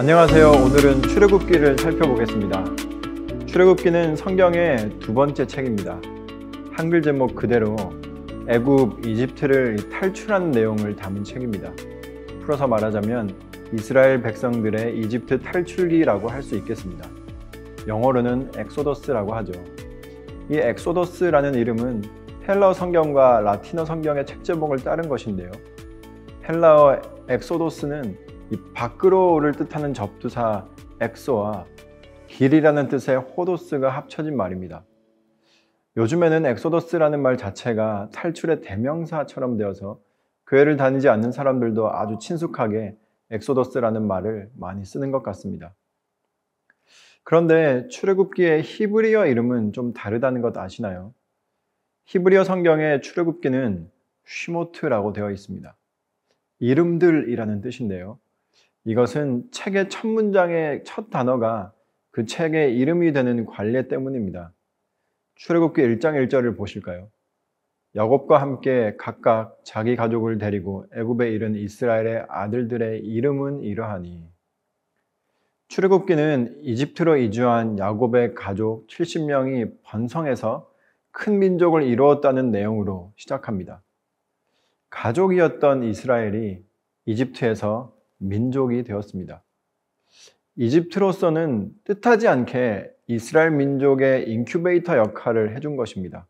안녕하세요. 오늘은 출애굽기를 살펴보겠습니다. 출애굽기는 성경의 두 번째 책입니다. 한글 제목 그대로 애굽 이집트를 탈출한 내용을 담은 책입니다. 풀어서 말하자면 이스라엘 백성들의 이집트 탈출기라고 할 수 있겠습니다. 영어로는 엑소더스라고 하죠. 이 엑소더스라는 이름은 헬라어 성경과 라틴어 성경의 책 제목을 따른 것인데요. 헬라어 엑소더스는 이 밖으로를 뜻하는 접두사 엑소와 길이라는 뜻의 호도스가 합쳐진 말입니다. 요즘에는 엑소더스라는 말 자체가 탈출의 대명사처럼 되어서 교회를 다니지 않는 사람들도 아주 친숙하게 엑소더스라는 말을 많이 쓰는 것 같습니다. 그런데 출애굽기의 히브리어 이름은 좀 다르다는 것 아시나요? 히브리어 성경의 출애굽기는 쉬모트라고 되어 있습니다. 이름들이라는 뜻인데요. 이것은 책의 첫 문장의 첫 단어가 그 책의 이름이 되는 관례 때문입니다. 출애굽기 1장 1절을 보실까요? 야곱과 함께 각각 자기 가족을 데리고 애굽에 이른 이스라엘의 아들들의 이름은 이러하니 출애굽기는 이집트로 이주한 야곱의 가족 70명이 번성해서 큰 민족을 이루었다는 내용으로 시작합니다. 가족이었던 이스라엘이 이집트에서 민족이 되었습니다. 이집트로서는 뜻하지 않게 이스라엘 민족의 인큐베이터 역할을 해준 것입니다.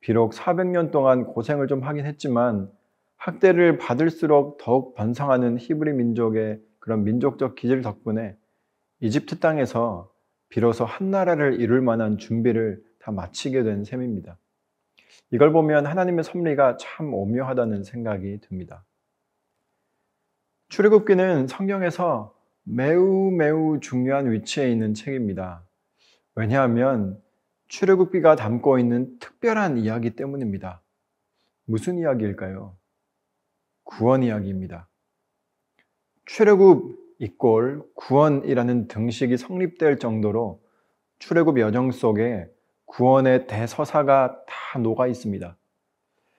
비록 400년 동안 고생을 좀 하긴 했지만 학대를 받을수록 더욱 번성하는 히브리 민족의 그런 민족적 기질 덕분에 이집트 땅에서 비로소 한 나라를 이룰 만한 준비를 다 마치게 된 셈입니다. 이걸 보면 하나님의 섭리가 참 오묘하다는 생각이 듭니다. 출애굽기는 성경에서 매우 매우 중요한 위치에 있는 책입니다. 왜냐하면 출애굽기가 담고 있는 특별한 이야기 때문입니다. 무슨 이야기일까요? 구원 이야기입니다. 출애굽 이꼴 구원이라는 등식이 성립될 정도로 출애굽 여정 속에 구원의 대서사가 다 녹아 있습니다.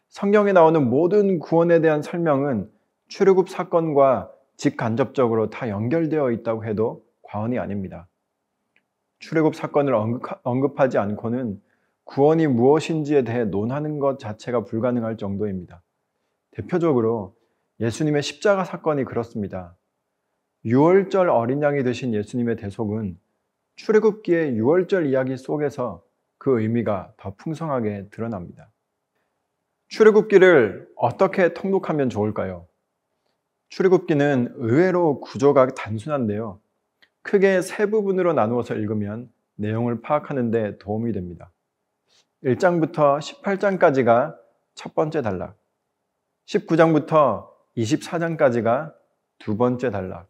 성경에 나오는 모든 구원에 대한 설명은 출애굽 사건과 직간접적으로 다 연결되어 있다고 해도 과언이 아닙니다. 출애굽 사건을 언급하지 않고는 구원이 무엇인지에 대해 논하는 것 자체가 불가능할 정도입니다. 대표적으로 예수님의 십자가 사건이 그렇습니다. 유월절 어린 양이 되신 예수님의 대속은 출애굽기의 유월절 이야기 속에서 그 의미가 더 풍성하게 드러납니다. 출애굽기를 어떻게 통독하면 좋을까요? 출애굽기는 의외로 구조가 단순한데요. 크게 세 부분으로 나누어서 읽으면 내용을 파악하는 데 도움이 됩니다. 1장부터 18장까지가 첫 번째 단락, 19장부터 24장까지가 두 번째 단락,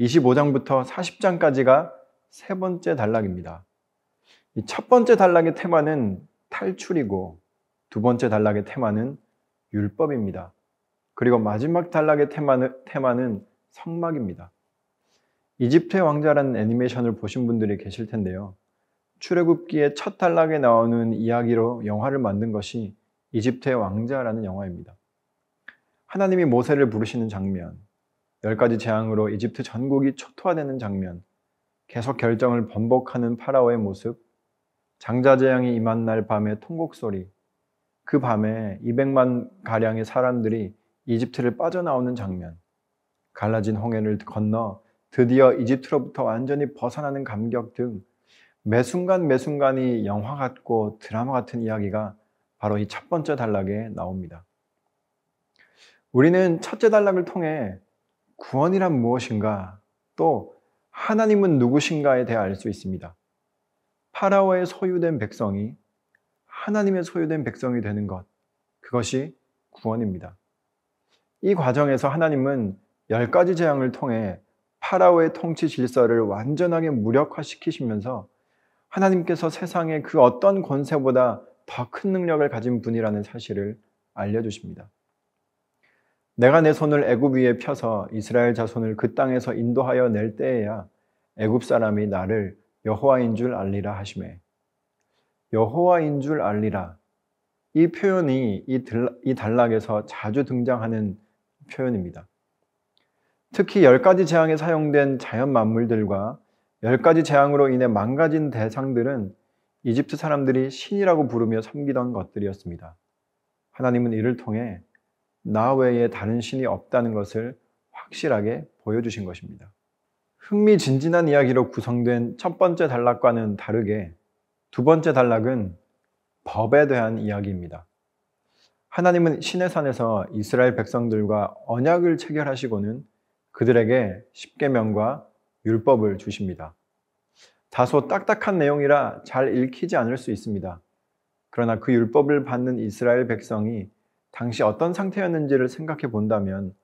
25장부터 40장까지가 세 번째 단락입니다. 이첫 번째 단락의 테마는 탈출이고 두 번째 단락의 테마는 율법입니다. 그리고 마지막 탈락의 테마는, 테마는 성막입니다. 이집트의 왕자라는 애니메이션을 보신 분들이 계실 텐데요. 출애굽기의 첫 단락에 나오는 이야기로 영화를 만든 것이 이집트의 왕자라는 영화입니다. 하나님이 모세를 부르시는 장면, 열 가지 재앙으로 이집트 전국이 초토화되는 장면, 계속 결정을 번복하는 파라오의 모습, 장자 재앙이 임한 날 밤의 통곡 소리, 그 밤에 200만 가량의 사람들이 이집트를 빠져나오는 장면, 갈라진 홍해를 건너 드디어 이집트로부터 완전히 벗어나는 감격 등 매순간 매순간이 영화 같고 드라마 같은 이야기가 바로 이 첫 번째 단락에 나옵니다. 우리는 첫째 단락을 통해 구원이란 무엇인가 또 하나님은 누구신가에 대해 알 수 있습니다. 파라오의 소유된 백성이 하나님의 소유된 백성이 되는 것, 그것이 구원입니다. 이 과정에서 하나님은 열 가지 재앙을 통해 파라오의 통치 질서를 완전하게 무력화시키시면서 하나님께서 세상의 그 어떤 권세보다 더 큰 능력을 가진 분이라는 사실을 알려주십니다. 내가 내 손을 애굽 위에 펴서 이스라엘 자손을 그 땅에서 인도하여 낼 때에야 애굽 사람이 나를 여호와인 줄 알리라 하심에 여호와인 줄 알리라 이표현 이, 이 단락에서 자주 등장하는 표현입니다. 특히 열가지 재앙에 사용된 자연 만물들과 열가지 재앙으로 인해 망가진 대상들은 이집트 사람들이 신이라고 부르며 섬기던 것들이었습니다. 하나님은 이를 통해 나 외에 다른 신이 없다는 것을 확실하게 보여주신 것입니다. 흥미진진한 이야기로 구성된 첫 번째 단락과는 다르게 두 번째 단락은 법에 대한 이야기입니다. 하나님은 시내 산에서 이스라엘 백성들과 언약을 체결하시고는 그들에게 십계명과 율법을 주십니다. 다소 딱딱한 내용이라 잘 읽히지 않을 수 있습니다. 그러나 그 율법을 받는 이스라엘 백성이 당시 어떤 상태였는지를 생각해 본다면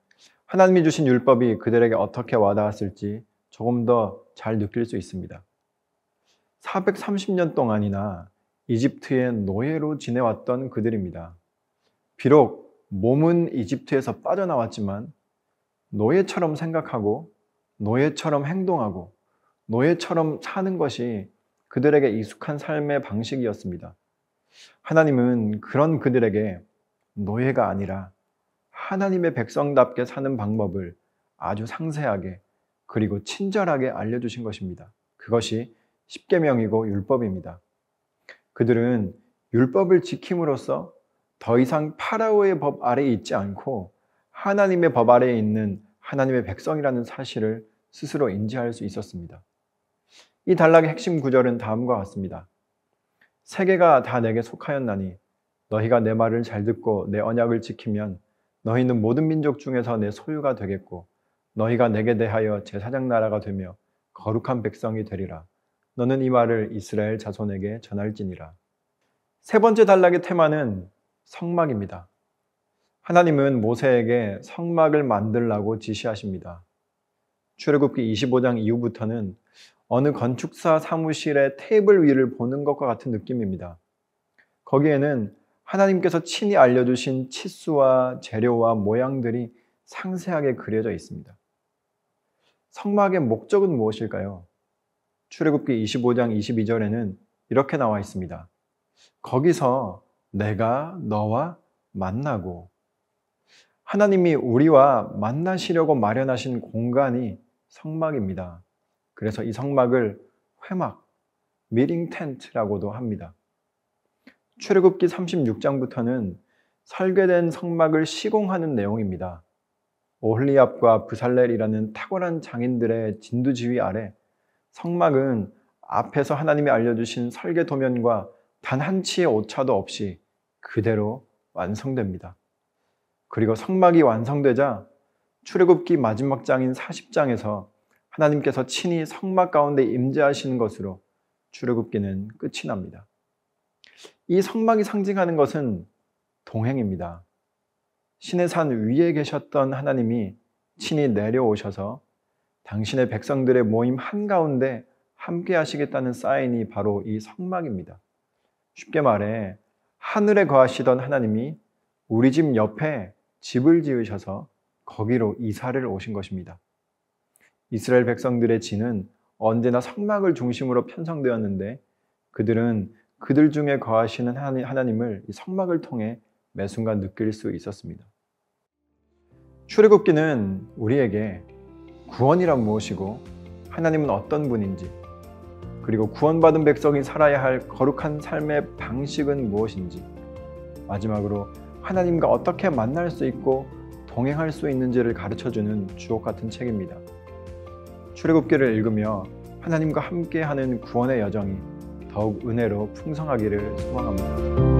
하나님이 주신 율법이 그들에게 어떻게 와닿았을지 조금 더 잘 느낄 수 있습니다. 430년 동안이나 이집트의 노예로 지내왔던 그들입니다. 비록 몸은 이집트에서 빠져나왔지만 노예처럼 생각하고 노예처럼 행동하고 노예처럼 사는 것이 그들에게 익숙한 삶의 방식이었습니다. 하나님은 그런 그들에게 노예가 아니라 하나님의 백성답게 사는 방법을 아주 상세하게 그리고 친절하게 알려주신 것입니다. 그것이 십계명이고 율법입니다. 그들은 율법을 지킴으로써 더 이상 파라오의 법 아래에 있지 않고 하나님의 법 아래에 있는 하나님의 백성이라는 사실을 스스로 인지할 수 있었습니다. 이 단락의 핵심 구절은 다음과 같습니다. 세계가 다 내게 속하였나니 너희가 내 말을 잘 듣고 내 언약을 지키면 너희는 모든 민족 중에서 내 소유가 되겠고 너희가 내게 대하여 제사장 나라가 되며 거룩한 백성이 되리라. 너는 이 말을 이스라엘 자손에게 전할지니라. 세 번째 단락의 테마는 성막입니다. 하나님은 모세에게 성막을 만들라고 지시하십니다. 출애굽기 25장 이후부터는 어느 건축사 사무실의 테이블 위를 보는 것과 같은 느낌입니다. 거기에는 하나님께서 친히 알려주신 치수와 재료와 모양들이 상세하게 그려져 있습니다. 성막의 목적은 무엇일까요? 출애굽기 25장 22절에는 이렇게 나와 있습니다. 거기서 내가 너와 만나고 하나님이 우리와 만나시려고 마련하신 공간이 성막입니다. 그래서 이 성막을 회막, 미링 텐트라고도 합니다. 출애굽기 36장부터는 설계된 성막을 시공하는 내용입니다. 오홀리압과 부살렐이라는 탁월한 장인들의 진두지휘 아래 성막은 앞에서 하나님이 알려주신 설계 도면과 단 한 치의 오차도 없이 그대로 완성됩니다. 그리고 성막이 완성되자 출애굽기 마지막 장인 40장에서 하나님께서 친히 성막 가운데 임재하시는 것으로 출애굽기는 끝이 납니다. 이 성막이 상징하는 것은 동행입니다. 신의 산 위에 계셨던 하나님이 친히 내려오셔서 당신의 백성들의 모임 한가운데 함께 하시겠다는 사인이 바로 이 성막입니다. 쉽게 말해 하늘에 거하시던 하나님이 우리 집 옆에 집을 지으셔서 거기로 이사를 오신 것입니다. 이스라엘 백성들의 진은 언제나 성막을 중심으로 편성되었는데 그들은 그들 중에 거하시는 하나님을 성막을 통해 매 순간 느낄 수 있었습니다. 출애굽기는 우리에게 구원이란 무엇이고 하나님은 어떤 분인지 그리고 구원받은 백성이 살아야 할 거룩한 삶의 방식은 무엇인지, 마지막으로 하나님과 어떻게 만날 수 있고 동행할 수 있는지를 가르쳐주는 주옥 같은 책입니다. 출애굽기를 읽으며 하나님과 함께하는 구원의 여정이 더욱 은혜로 풍성하기를 소망합니다.